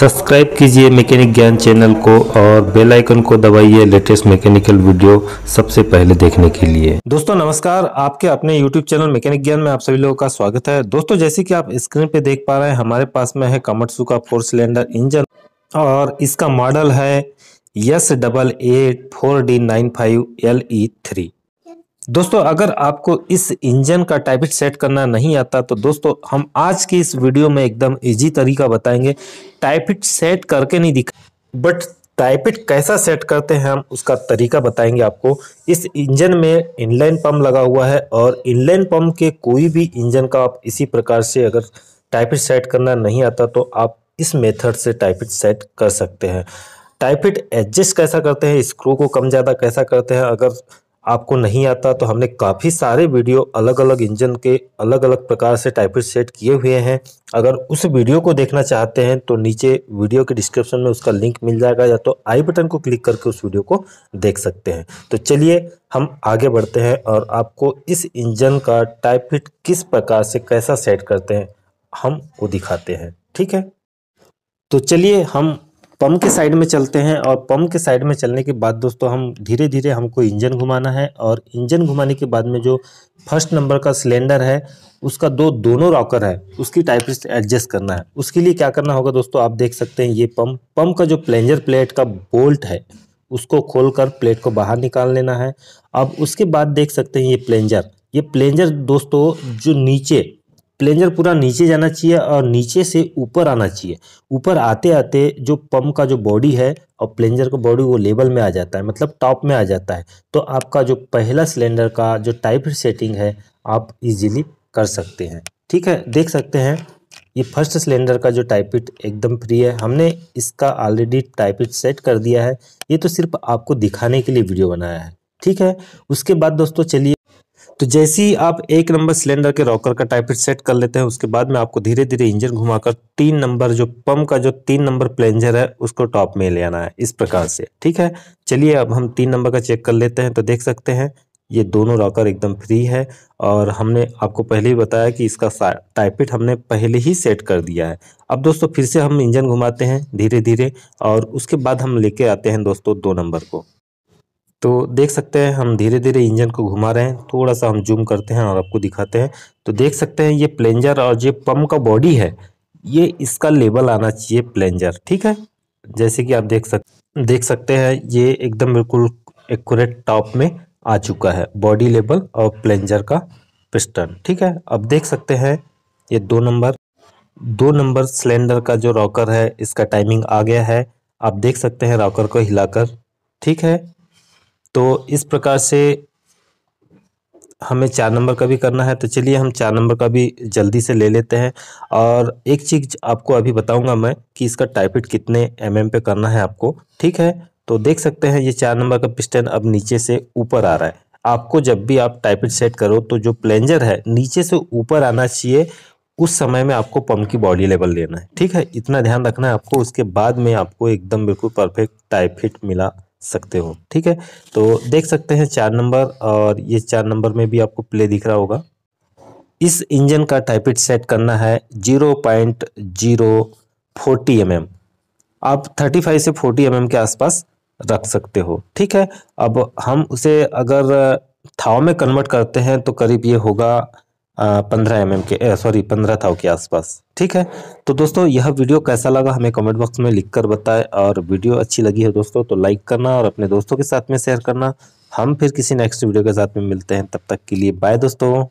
subscribe कीजिए mechanic ज्ञान channel को और बेल आइकन को दबाइए लेटेस्ट मैकेनिकल वीडियो सबसे पहले देखने के लिए दोस्तों नमस्कार आपके अपने यूट्यूब चैनल मैकेनिक ज्ञान में आप सभी लोगों का स्वागत है दोस्तों जैसे कि आप स्क्रीन पे देख पा रहे हैं हमारे पास में है कमटसू का फोर सिलेंडर इंजन और इसका मॉडल है S double eight four D nine five L E three दोस्तों अगर आपको इस इंजन का टाइप सेट करना नहीं आता तो दोस्तों हम आज के इस वीडियो में एकदम इजी तरीका बताएंगे टाइप सेट करके नहीं दिखा बट टाइपिट कैसा सेट करते हैं हम उसका तरीका बताएंगे आपको इस इंजन में इनलाइन पंप लगा हुआ है और इनलाइन पंप के कोई भी इंजन का आप इसी प्रकार से अगर टाइपिट सेट करना नहीं आता तो आप इस मेथड से टाइपिट सेट कर सकते हैं टाइपिट एडजस्ट कैसा करते हैं स्क्रू को कम ज़्यादा कैसा करते हैं अगर आपको नहीं आता तो हमने काफ़ी सारे वीडियो अलग अलग इंजन के अलग अलग प्रकार से टाइपिट सेट किए हुए हैं अगर उस वीडियो को देखना चाहते हैं तो नीचे वीडियो के डिस्क्रिप्शन में उसका लिंक मिल जाएगा या तो आई बटन को क्लिक करके उस वीडियो को देख सकते हैं तो चलिए हम आगे बढ़ते हैं और आपको इस इंजन का टाइपिट किस प्रकार से कैसा सेट करते हैं हम वो दिखाते हैं ठीक है तो चलिए हम पम्प के साइड में चलते हैं और पम्प के साइड में चलने के बाद दोस्तों हम धीरे धीरे हमको इंजन घुमाना है और इंजन घुमाने के बाद में जो फर्स्ट नंबर का सिलेंडर है उसका दो दोनों रॉकर है उसकी टाइप एडजस्ट करना है उसके लिए क्या करना होगा दोस्तों आप देख सकते हैं ये पम्प पम्प का जो प्लेंजर प्लेट का बोल्ट है उसको खोल प्लेट को बाहर निकाल लेना है अब उसके बाद देख सकते हैं ये प्लेंजर ये प्लेंजर दोस्तों जो नीचे प्लेंजर पूरा नीचे जाना चाहिए और नीचे से ऊपर आना चाहिए ऊपर आते आते जो पम्प का जो बॉडी है और प्लेंजर का बॉडी वो लेवल में आ जाता है मतलब टॉप में आ जाता है तो आपका जो पहला सिलेंडर का जो टाइप सेटिंग है आप इजीली कर सकते हैं ठीक है देख सकते हैं ये फर्स्ट सिलेंडर का जो टाइपिट एकदम फ्री है हमने इसका ऑलरेडी टाइपिट सेट कर दिया है ये तो सिर्फ आपको दिखाने के लिए वीडियो बनाया है ठीक है उसके बाद दोस्तों चलिए तो जैसे ही आप एक नंबर सिलेंडर के रॉकर का टाइप सेट कर लेते हैं उसके बाद में आपको धीरे धीरे इंजन घुमाकर तीन नंबर जो पंप का जो तीन नंबर प्लेंजर है उसको टॉप में ले आना है इस प्रकार से ठीक है चलिए अब हम तीन नंबर का चेक कर लेते हैं तो देख सकते हैं ये दोनों रॉकर एकदम फ्री है और हमने आपको पहले ही बताया कि इसका टाइपिट हमने पहले ही सेट कर दिया है अब दोस्तों फिर से हम इंजन घुमाते हैं धीरे धीरे और उसके बाद हम लेके आते हैं दोस्तों दो नंबर को तो देख सकते हैं हम धीरे धीरे इंजन को घुमा रहे हैं थोड़ा सा हम जूम करते हैं और आपको दिखाते हैं तो देख सकते हैं ये प्लेंजर और ये पम्प का बॉडी है ये इसका लेबल आना चाहिए प्लेंजर ठीक है जैसे कि आप देख सक देख सकते हैं ये एकदम बिल्कुल एकट टॉप में आ चुका है बॉडी लेबल और प्लेंजर का पिस्टन ठीक है अब देख सकते हैं ये दो नंबर दो नंबर सिलेंडर का जो रॉकर है इसका टाइमिंग आ गया है आप देख सकते हैं रॉकर को हिलाकर ठीक है तो इस प्रकार से हमें चार नंबर का भी करना है तो चलिए हम चार नंबर का भी जल्दी से ले लेते हैं और एक चीज़ आपको अभी बताऊंगा मैं कि इसका टाइपिट कितने एम mm पे करना है आपको ठीक है तो देख सकते हैं ये चार नंबर का पिस्टन अब नीचे से ऊपर आ रहा है आपको जब भी आप टाइपिट सेट करो तो जो प्लेंजर है नीचे से ऊपर आना चाहिए उस समय में आपको पंप की बॉडी लेवल लेना है ठीक है इतना ध्यान रखना है आपको उसके बाद में आपको एकदम बिल्कुल परफेक्ट टाइप फिट मिला सकते हो ठीक है तो देख सकते हैं चार नंबर और ये चार नंबर में भी आपको प्ले दिख रहा होगा इस इंजन का टाइपिट सेट करना है zero point zero forty M आप थर्टी फाइव से फोर्टी एम mm के आसपास रख सकते हो ठीक है अब हम उसे अगर थाव में कन्वर्ट करते हैं तो करीब ये होगा पंद्रह एम के सॉरी पंद्रह थाव के आसपास ठीक है तो दोस्तों यह वीडियो कैसा लगा हमें कमेंट बॉक्स में लिख कर बताएं और वीडियो अच्छी लगी है दोस्तों तो लाइक करना और अपने दोस्तों के साथ में शेयर करना हम फिर किसी नेक्स्ट वीडियो के साथ में मिलते हैं तब तक के लिए बाय दोस्तों